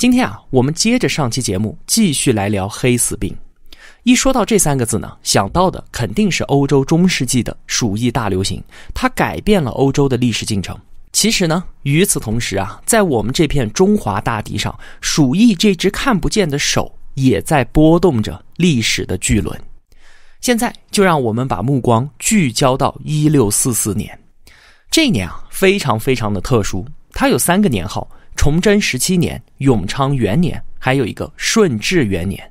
今天啊，我们接着上期节目，继续来聊黑死病。一说到这三个字呢，想到的肯定是欧洲中世纪的鼠疫大流行，它改变了欧洲的历史进程。其实呢，与此同时啊，在我们这片中华大地上，鼠疫这只看不见的手也在拨动着历史的巨轮。现在就让我们把目光聚焦到一六四四年，这一年啊，非常非常的特殊，它有三个年号。崇祯十七年、永昌元年，还有一个顺治元年。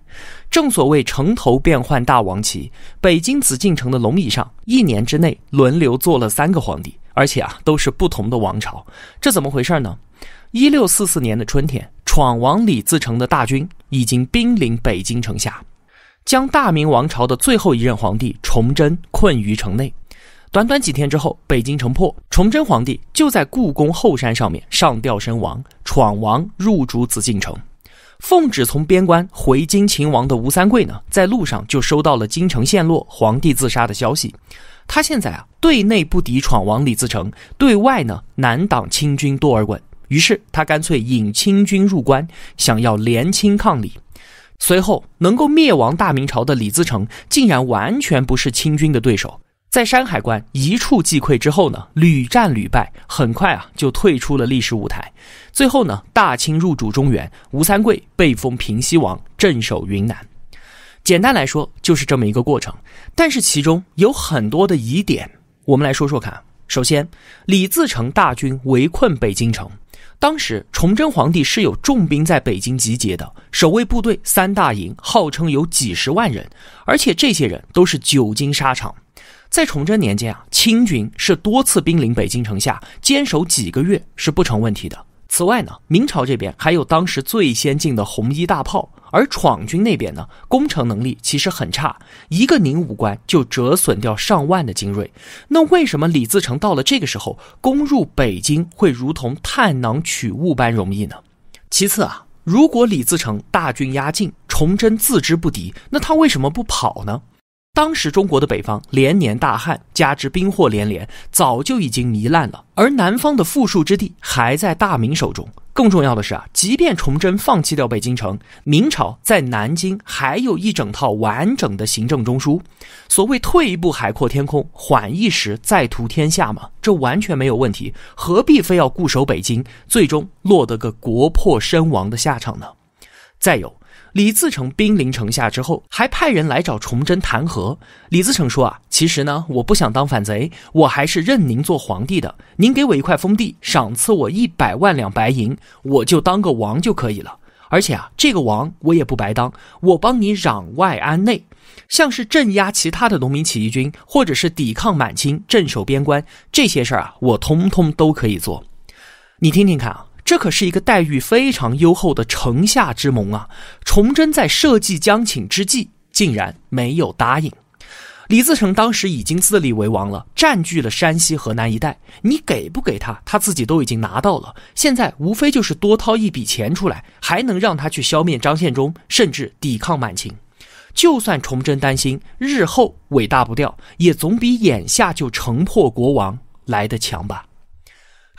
正所谓城头变换大王旗，北京紫禁城的龙椅上，一年之内轮流坐了三个皇帝，而且啊都是不同的王朝，这怎么回事呢？一六四四年的春天，闯王李自成的大军已经兵临北京城下，将大明王朝的最后一任皇帝崇祯困于城内。短短几天之后，北京城破，崇祯皇帝就在故宫后山上面上吊身亡。闯王入主紫禁城，奉旨从边关回京擒王的吴三桂呢，在路上就收到了京城陷落、皇帝自杀的消息。他现在啊，对内不敌闯王李自成，对外呢难挡清军多尔衮，于是他干脆引清军入关，想要联清抗李。随后能够灭亡大明朝的李自成，竟然完全不是清军的对手。在山海关一触即溃之后呢，屡战屡败，很快啊就退出了历史舞台。最后呢，大清入主中原，吴三桂被封平西王，镇守云南。简单来说就是这么一个过程。但是其中有很多的疑点，我们来说说看。首先，李自成大军围困北京城，当时崇祯皇帝是有重兵在北京集结的，守卫部队三大营，号称有几十万人，而且这些人都是久经沙场。在崇祯年间啊，清军是多次兵临北京城下，坚守几个月是不成问题的。此外呢，明朝这边还有当时最先进的红衣大炮，而闯军那边呢，攻城能力其实很差，一个宁武关就折损掉上万的精锐。那为什么李自成到了这个时候攻入北京会如同探囊取物般容易呢？其次啊，如果李自成大军压境，崇祯自知不敌，那他为什么不跑呢？当时中国的北方连年大旱，加之兵祸连连，早就已经糜烂了。而南方的富庶之地还在大明手中。更重要的是啊，即便崇祯放弃掉北京城，明朝在南京还有一整套完整的行政中枢。所谓退一步海阔天空，缓一时再图天下嘛，这完全没有问题。何必非要固守北京，最终落得个国破身亡的下场呢？再有。李自成兵临城下之后，还派人来找崇祯谈和。李自成说：“啊，其实呢，我不想当反贼，我还是认您做皇帝的。您给我一块封地，赏赐我一百万两白银，我就当个王就可以了。而且啊，这个王我也不白当，我帮你攘外安内，像是镇压其他的农民起义军，或者是抵抗满清、镇守边关这些事儿啊，我通通都可以做。你听听看啊。”这可是一个待遇非常优厚的城下之盟啊！崇祯在社稷将请之际，竟然没有答应。李自成当时已经自立为王了，占据了山西、河南一带，你给不给他，他自己都已经拿到了。现在无非就是多掏一笔钱出来，还能让他去消灭张献忠，甚至抵抗满清。就算崇祯担心日后尾大不掉，也总比眼下就城破国亡来的强吧。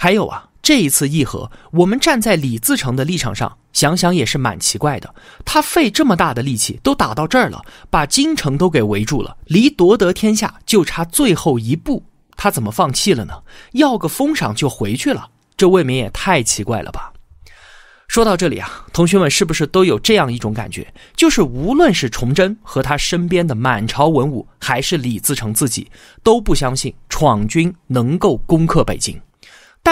还有啊，这一次议和，我们站在李自成的立场上想想也是蛮奇怪的。他费这么大的力气，都打到这儿了，把京城都给围住了，离夺得天下就差最后一步，他怎么放弃了呢？要个封赏就回去了，这未免也太奇怪了吧？说到这里啊，同学们是不是都有这样一种感觉，就是无论是崇祯和他身边的满朝文武，还是李自成自己，都不相信闯军能够攻克北京。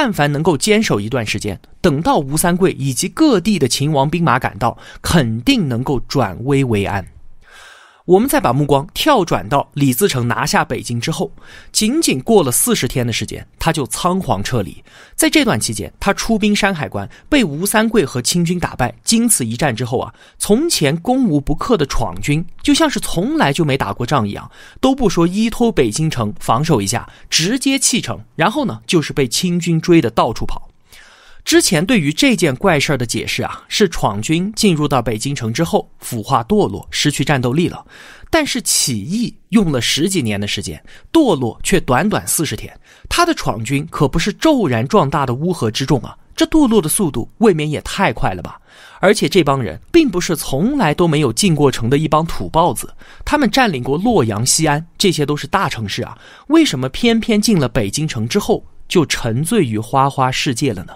但凡能够坚守一段时间，等到吴三桂以及各地的秦王兵马赶到，肯定能够转危为安。我们再把目光跳转到李自成拿下北京之后，仅仅过了四十天的时间，他就仓皇撤离。在这段期间，他出兵山海关，被吴三桂和清军打败。经此一战之后啊，从前攻无不克的闯军，就像是从来就没打过仗一样，都不说依托北京城防守一下，直接弃城，然后呢，就是被清军追的到处跑。之前对于这件怪事儿的解释啊，是闯军进入到北京城之后腐化堕落，失去战斗力了。但是起义用了十几年的时间，堕落却短短四十天，他的闯军可不是骤然壮大的乌合之众啊，这堕落的速度未免也太快了吧！而且这帮人并不是从来都没有进过城的一帮土豹子，他们占领过洛阳、西安，这些都是大城市啊，为什么偏偏进了北京城之后就沉醉于花花世界了呢？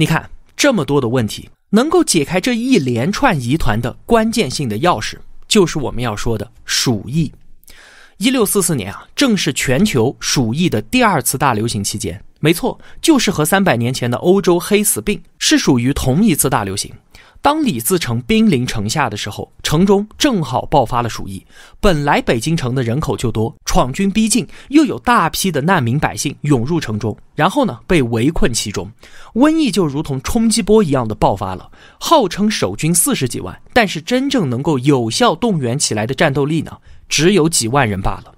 你看这么多的问题，能够解开这一连串疑团的关键性的钥匙，就是我们要说的鼠疫。一六四四年啊，正是全球鼠疫的第二次大流行期间。没错，就是和三百年前的欧洲黑死病是属于同一次大流行。当李自成兵临城下的时候，城中正好爆发了鼠疫。本来北京城的人口就多，闯军逼近，又有大批的难民百姓涌入城中，然后呢，被围困其中，瘟疫就如同冲击波一样的爆发了。号称守军四十几万，但是真正能够有效动员起来的战斗力呢，只有几万人罢了。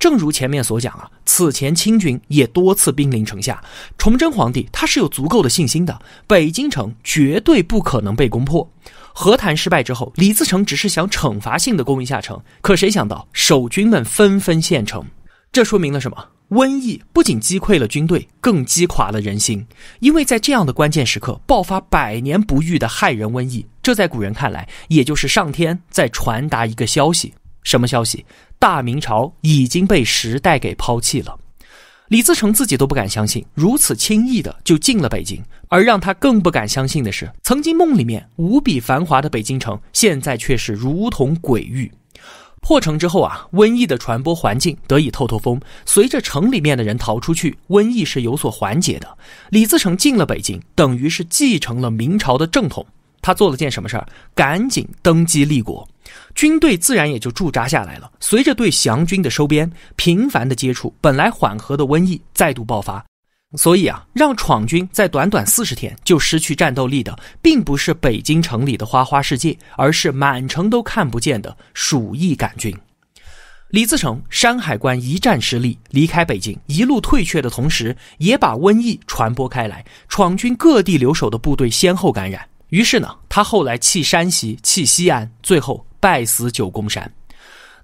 正如前面所讲啊，此前清军也多次兵临城下，崇祯皇帝他是有足够的信心的，北京城绝对不可能被攻破。和谈失败之后，李自成只是想惩罚性的攻一下城，可谁想到守军们纷纷献城，这说明了什么？瘟疫不仅击溃了军队，更击垮了人心。因为在这样的关键时刻爆发百年不遇的害人瘟疫，这在古人看来，也就是上天在传达一个消息，什么消息？大明朝已经被时代给抛弃了，李自成自己都不敢相信，如此轻易的就进了北京，而让他更不敢相信的是，曾经梦里面无比繁华的北京城，现在却是如同鬼域。破城之后啊，瘟疫的传播环境得以透透风，随着城里面的人逃出去，瘟疫是有所缓解的。李自成进了北京，等于是继承了明朝的正统，他做了件什么事儿？赶紧登基立国。军队自然也就驻扎下来了。随着对降军的收编，频繁的接触，本来缓和的瘟疫再度爆发。所以啊，让闯军在短短四十天就失去战斗力的，并不是北京城里的花花世界，而是满城都看不见的鼠疫杆菌。李自成山海关一战失利，离开北京，一路退却的同时，也把瘟疫传播开来。闯军各地留守的部队先后感染，于是呢，他后来弃山西，弃西安，最后。败死九宫山，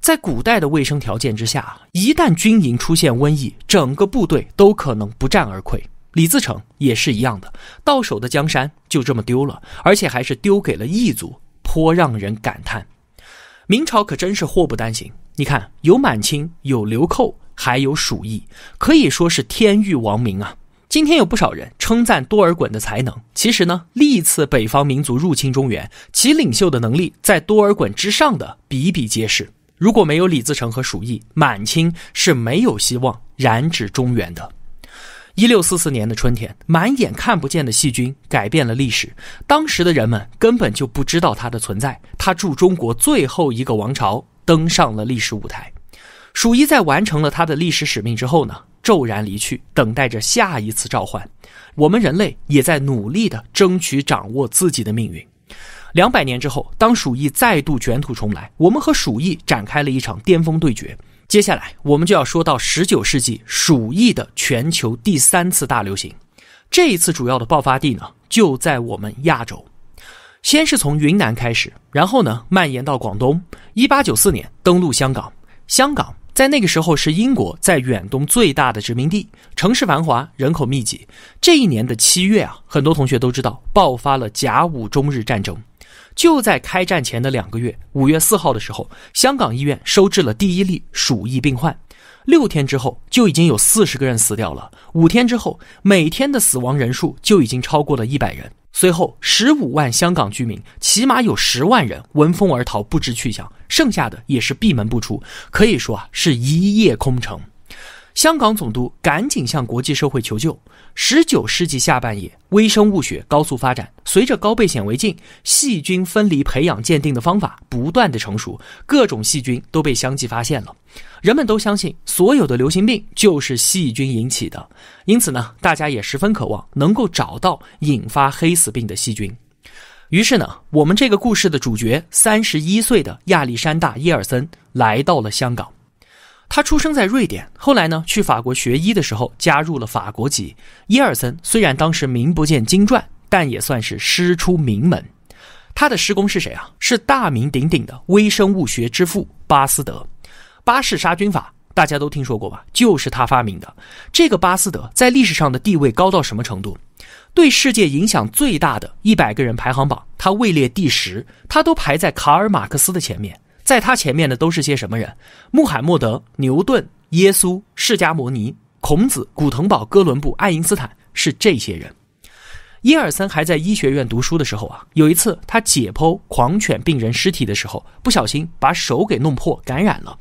在古代的卫生条件之下，一旦军营出现瘟疫，整个部队都可能不战而溃。李自成也是一样的，到手的江山就这么丢了，而且还是丢给了异族，颇让人感叹。明朝可真是祸不单行，你看有满清，有流寇，还有鼠疫，可以说是天欲亡明啊。今天有不少人称赞多尔衮的才能。其实呢，历次北方民族入侵中原，其领袖的能力在多尔衮之上的比比皆是。如果没有李自成和鼠疫，满清是没有希望染指中原的。一六四四年的春天，满眼看不见的细菌改变了历史。当时的人们根本就不知道它的存在。它助中国最后一个王朝登上了历史舞台。鼠疫在完成了它的历史使命之后呢？骤然离去，等待着下一次召唤。我们人类也在努力地争取掌握自己的命运。两百年之后，当鼠疫再度卷土重来，我们和鼠疫展开了一场巅峰对决。接下来，我们就要说到十九世纪鼠疫的全球第三次大流行。这一次主要的爆发地呢，就在我们亚洲。先是从云南开始，然后呢，蔓延到广东。一八九四年登陆香港，香港。在那个时候，是英国在远东最大的殖民地，城市繁华，人口密集。这一年的七月啊，很多同学都知道，爆发了甲午中日战争。就在开战前的两个月，五月四号的时候，香港医院收治了第一例鼠疫病患。六天之后，就已经有四十个人死掉了。五天之后，每天的死亡人数就已经超过了一百人。随后，十五万香港居民，起码有十万人闻风而逃，不知去向；剩下的也是闭门不出，可以说啊，是一夜空城。香港总督赶紧向国际社会求救。十九世纪下半叶，微生物学高速发展，随着高倍显微镜、细菌分离培养鉴定的方法不断的成熟，各种细菌都被相继发现了。人们都相信所有的流行病就是细菌引起的，因此呢，大家也十分渴望能够找到引发黑死病的细菌。于是呢，我们这个故事的主角三十一岁的亚历山大·耶尔森来到了香港。他出生在瑞典，后来呢去法国学医的时候加入了法国籍。伊尔森虽然当时名不见经传，但也算是师出名门。他的师公是谁啊？是大名鼎鼎的微生物学之父巴斯德。巴氏杀菌法大家都听说过吧？就是他发明的。这个巴斯德在历史上的地位高到什么程度？对世界影响最大的一百个人排行榜，他位列第十，他都排在卡尔·马克思的前面。在他前面的都是些什么人？穆罕默德、牛顿、耶稣、释迦牟尼、孔子、古腾堡、哥伦布、爱因斯坦，是这些人。伊尔森还在医学院读书的时候啊，有一次他解剖狂犬病人尸体的时候，不小心把手给弄破，感染了。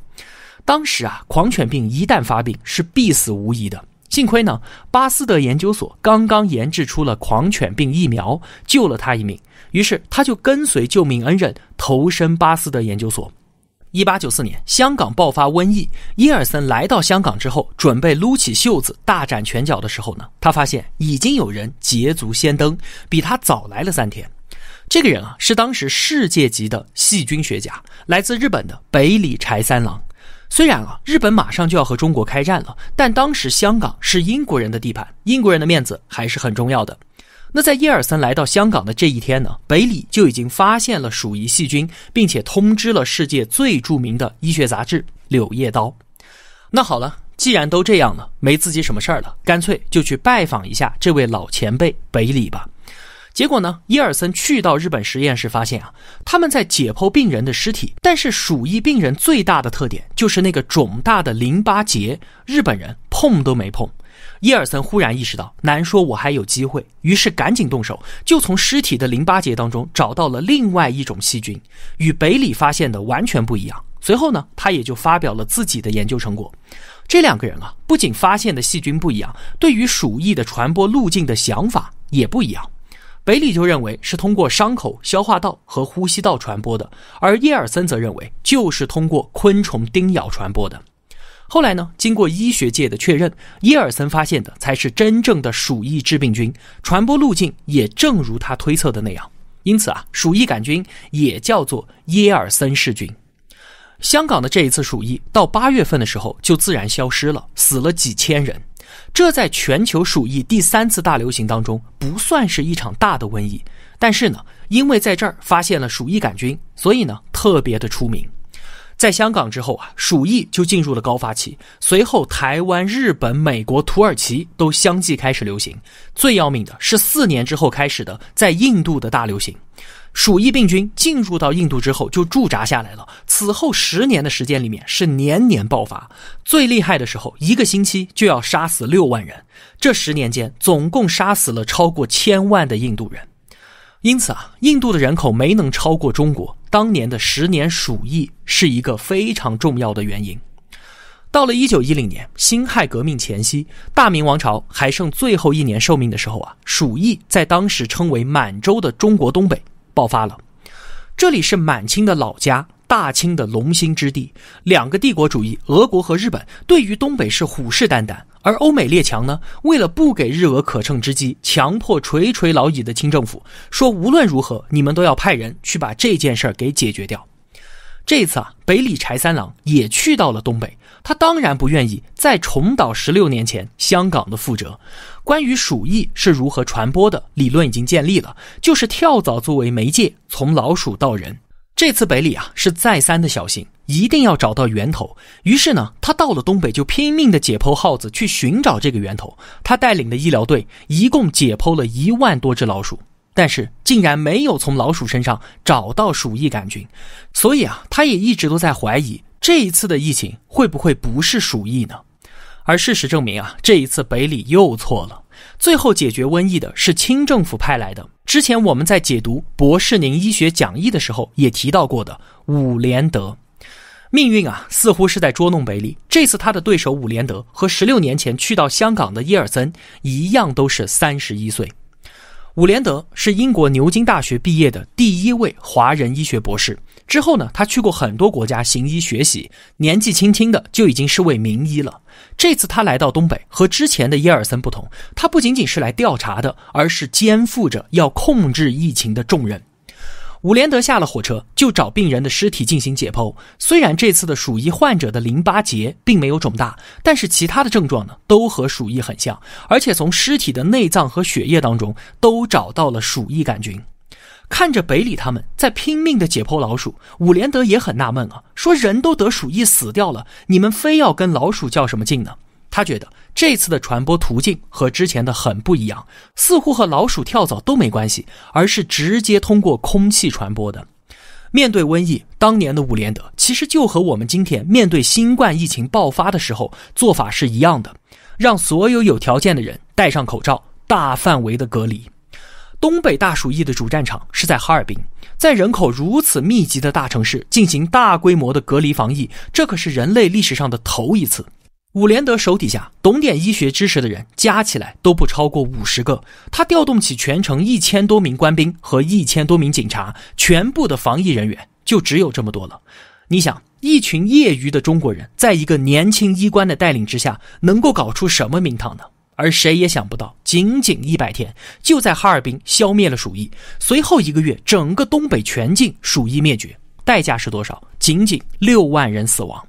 当时啊，狂犬病一旦发病是必死无疑的。幸亏呢，巴斯德研究所刚刚研制出了狂犬病疫苗，救了他一命。于是他就跟随救命恩人投身巴斯德研究所。1894年，香港爆发瘟疫，伊尔森来到香港之后，准备撸起袖子大展拳脚的时候呢，他发现已经有人捷足先登，比他早来了三天。这个人啊，是当时世界级的细菌学家，来自日本的北里柴三郎。虽然啊，日本马上就要和中国开战了，但当时香港是英国人的地盘，英国人的面子还是很重要的。那在耶尔森来到香港的这一天呢，北里就已经发现了鼠疫细菌，并且通知了世界最著名的医学杂志《柳叶刀》。那好了，既然都这样了，没自己什么事儿了，干脆就去拜访一下这位老前辈北里吧。结果呢？伊尔森去到日本实验室，发现啊，他们在解剖病人的尸体。但是鼠疫病人最大的特点就是那个肿大的淋巴结，日本人碰都没碰。伊尔森忽然意识到，难说我还有机会，于是赶紧动手，就从尸体的淋巴结当中找到了另外一种细菌，与北里发现的完全不一样。随后呢，他也就发表了自己的研究成果。这两个人啊，不仅发现的细菌不一样，对于鼠疫的传播路径的想法也不一样。北里就认为是通过伤口、消化道和呼吸道传播的，而耶尔森则认为就是通过昆虫叮咬传播的。后来呢，经过医学界的确认，耶尔森发现的才是真正的鼠疫致病菌，传播路径也正如他推测的那样。因此啊，鼠疫杆菌也叫做耶尔森氏菌。香港的这一次鼠疫到八月份的时候就自然消失了，死了几千人。这在全球鼠疫第三次大流行当中不算是一场大的瘟疫，但是呢，因为在这儿发现了鼠疫杆菌，所以呢特别的出名。在香港之后啊，鼠疫就进入了高发期，随后台湾、日本、美国、土耳其都相继开始流行。最要命的是四年之后开始的在印度的大流行。鼠疫病菌进入到印度之后就驻扎下来了。此后十年的时间里面是年年爆发，最厉害的时候一个星期就要杀死六万人。这十年间总共杀死了超过千万的印度人。因此啊，印度的人口没能超过中国。当年的十年鼠疫是一个非常重要的原因。到了一九一零年，辛亥革命前夕，大明王朝还剩最后一年寿命的时候啊，鼠疫在当时称为满洲的中国东北。爆发了，这里是满清的老家，大清的龙兴之地。两个帝国主义，俄国和日本，对于东北是虎视眈眈。而欧美列强呢，为了不给日俄可乘之机，强迫垂垂老矣的清政府说，无论如何，你们都要派人去把这件事儿给解决掉。这次啊，北里柴三郎也去到了东北，他当然不愿意再重蹈十六年前香港的覆辙。关于鼠疫是如何传播的理论已经建立了，就是跳蚤作为媒介，从老鼠到人。这次北里啊是再三的小心，一定要找到源头。于是呢，他到了东北就拼命的解剖耗子，去寻找这个源头。他带领的医疗队一共解剖了一万多只老鼠，但是竟然没有从老鼠身上找到鼠疫杆菌。所以啊，他也一直都在怀疑这一次的疫情会不会不是鼠疫呢？而事实证明啊，这一次北里又错了。最后解决瘟疫的是清政府派来的。之前我们在解读《博士宁医学讲义》的时候也提到过的伍连德。命运啊，似乎是在捉弄北里。这次他的对手伍连德和十六年前去到香港的伊尔森一样，都是三十一岁。伍连德是英国牛津大学毕业的第一位华人医学博士。之后呢，他去过很多国家行医学习，年纪轻轻的就已经是位名医了。这次他来到东北，和之前的耶尔森不同，他不仅仅是来调查的，而是肩负着要控制疫情的重任。伍连德下了火车就找病人的尸体进行解剖，虽然这次的鼠疫患者的淋巴结并没有肿大，但是其他的症状呢都和鼠疫很像，而且从尸体的内脏和血液当中都找到了鼠疫杆菌。看着北里他们在拼命的解剖老鼠，伍连德也很纳闷啊，说人都得鼠疫死掉了，你们非要跟老鼠较什么劲呢？他觉得这次的传播途径和之前的很不一样，似乎和老鼠、跳蚤都没关系，而是直接通过空气传播的。面对瘟疫，当年的伍连德其实就和我们今天面对新冠疫情爆发的时候做法是一样的，让所有有条件的人戴上口罩，大范围的隔离。东北大鼠疫的主战场是在哈尔滨，在人口如此密集的大城市进行大规模的隔离防疫，这可是人类历史上的头一次。伍连德手底下懂点医学知识的人加起来都不超过五十个，他调动起全城一千多名官兵和一千多名警察，全部的防疫人员就只有这么多了。你想，一群业余的中国人，在一个年轻医官的带领之下，能够搞出什么名堂呢？而谁也想不到，仅仅一百天，就在哈尔滨消灭了鼠疫。随后一个月，整个东北全境鼠疫灭绝。代价是多少？仅仅六万人死亡。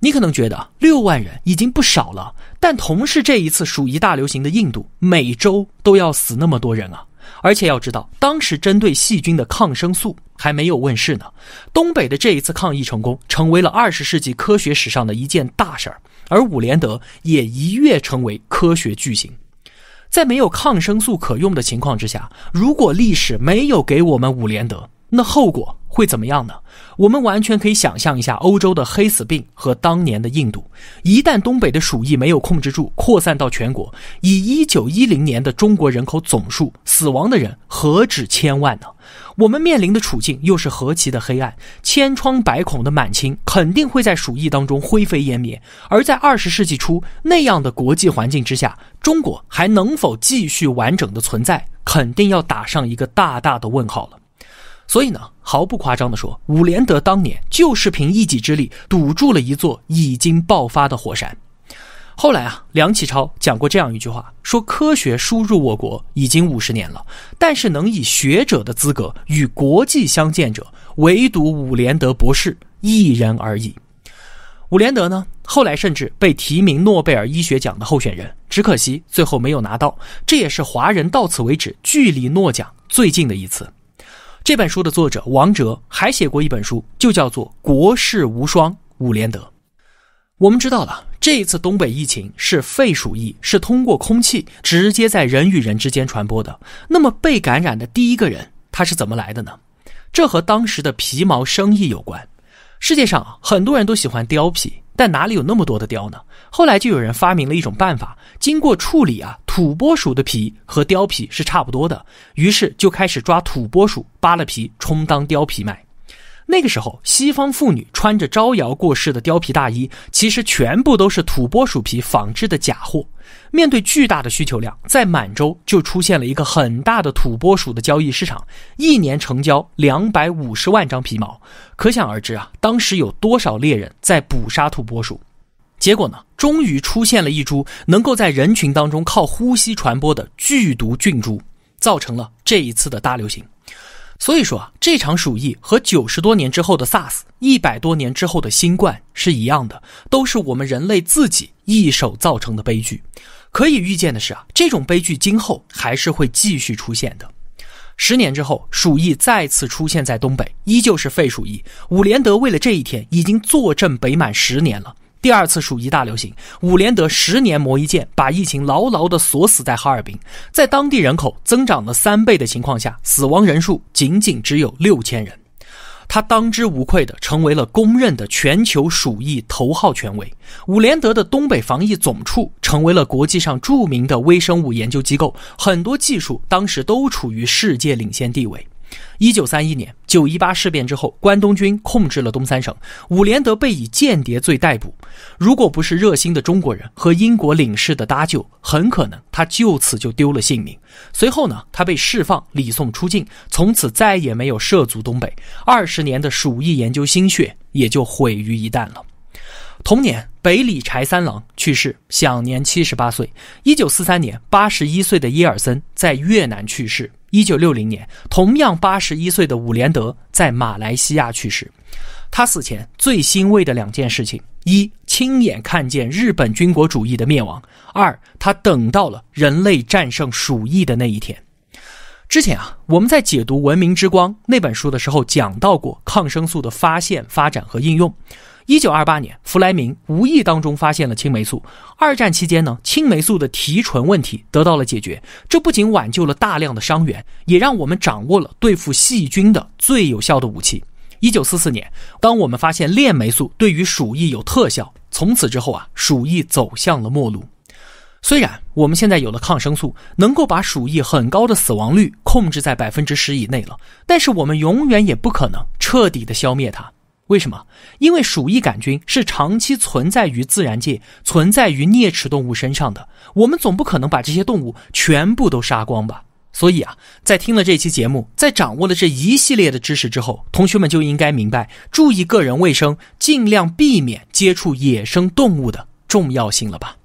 你可能觉得六万人已经不少了，但同是这一次鼠疫大流行的印度，每周都要死那么多人啊！而且要知道，当时针对细菌的抗生素还没有问世呢。东北的这一次抗疫成功，成为了二十世纪科学史上的一件大事儿。而伍连德也一跃成为科学巨星。在没有抗生素可用的情况之下，如果历史没有给我们伍连德，那后果会怎么样呢？我们完全可以想象一下欧洲的黑死病和当年的印度。一旦东北的鼠疫没有控制住，扩散到全国，以一九一零年的中国人口总数，死亡的人何止千万呢？我们面临的处境又是何其的黑暗，千疮百孔的满清肯定会在鼠疫当中灰飞烟灭，而在二十世纪初那样的国际环境之下，中国还能否继续完整的存在，肯定要打上一个大大的问号了。所以呢，毫不夸张的说，伍连德当年就是凭一己之力堵住了一座已经爆发的火山。后来啊，梁启超讲过这样一句话，说科学输入我国已经五十年了，但是能以学者的资格与国际相见者，唯独伍连德博士一人而已。伍连德呢，后来甚至被提名诺贝尔医学奖的候选人，只可惜最后没有拿到。这也是华人到此为止距离诺奖最近的一次。这本书的作者王哲还写过一本书，就叫做《国士无双伍连德》。我们知道了，这一次东北疫情是肺鼠疫，是通过空气直接在人与人之间传播的。那么被感染的第一个人，他是怎么来的呢？这和当时的皮毛生意有关。世界上很多人都喜欢貂皮，但哪里有那么多的貂呢？后来就有人发明了一种办法，经过处理啊，土拨鼠的皮和貂皮是差不多的，于是就开始抓土拨鼠，扒了皮充当貂皮卖。那个时候，西方妇女穿着招摇过市的貂皮大衣，其实全部都是土拨鼠皮仿制的假货。面对巨大的需求量，在满洲就出现了一个很大的土拨鼠的交易市场，一年成交两百五十万张皮毛。可想而知啊，当时有多少猎人在捕杀土拨鼠。结果呢，终于出现了一株能够在人群当中靠呼吸传播的剧毒菌株，造成了这一次的大流行。所以说啊，这场鼠疫和九十多年之后的 SARS、一百多年之后的新冠是一样的，都是我们人类自己一手造成的悲剧。可以预见的是啊，这种悲剧今后还是会继续出现的。十年之后，鼠疫再次出现在东北，依旧是肺鼠疫。伍连德为了这一天，已经坐镇北满十年了。第二次鼠疫大流行，伍连德十年磨一剑，把疫情牢牢地锁死在哈尔滨。在当地人口增长了三倍的情况下，死亡人数仅仅只有六千人。他当之无愧地成为了公认的全球鼠疫头号权威。伍连德的东北防疫总处成为了国际上著名的微生物研究机构，很多技术当时都处于世界领先地位。一九三一年九一八事变之后，关东军控制了东三省，伍连德被以间谍罪逮捕。如果不是热心的中国人和英国领事的搭救，很可能他就此就丢了性命。随后呢，他被释放，李送出境，从此再也没有涉足东北。二十年的鼠疫研究心血也就毁于一旦了。同年，北里柴三郎去世，享年七十八岁。一九四三年，八十一岁的耶尔森在越南去世。一九六零年，同样八十一岁的伍连德在马来西亚去世。他死前最欣慰的两件事情：一，亲眼看见日本军国主义的灭亡；二，他等到了人类战胜鼠疫的那一天。之前啊，我们在解读《文明之光》那本书的时候，讲到过抗生素的发现、发展和应用。一九二八年，弗莱明无意当中发现了青霉素。二战期间呢，青霉素的提纯问题得到了解决，这不仅挽救了大量的伤员，也让我们掌握了对付细菌的最有效的武器。一九四四年，当我们发现链霉素对于鼠疫有特效，从此之后啊，鼠疫走向了末路。虽然我们现在有了抗生素，能够把鼠疫很高的死亡率控制在百分之十以内了，但是我们永远也不可能彻底的消灭它。为什么？因为鼠疫杆菌是长期存在于自然界、存在于啮齿动物身上的。我们总不可能把这些动物全部都杀光吧？所以啊，在听了这期节目，在掌握了这一系列的知识之后，同学们就应该明白注意个人卫生、尽量避免接触野生动物的重要性了吧。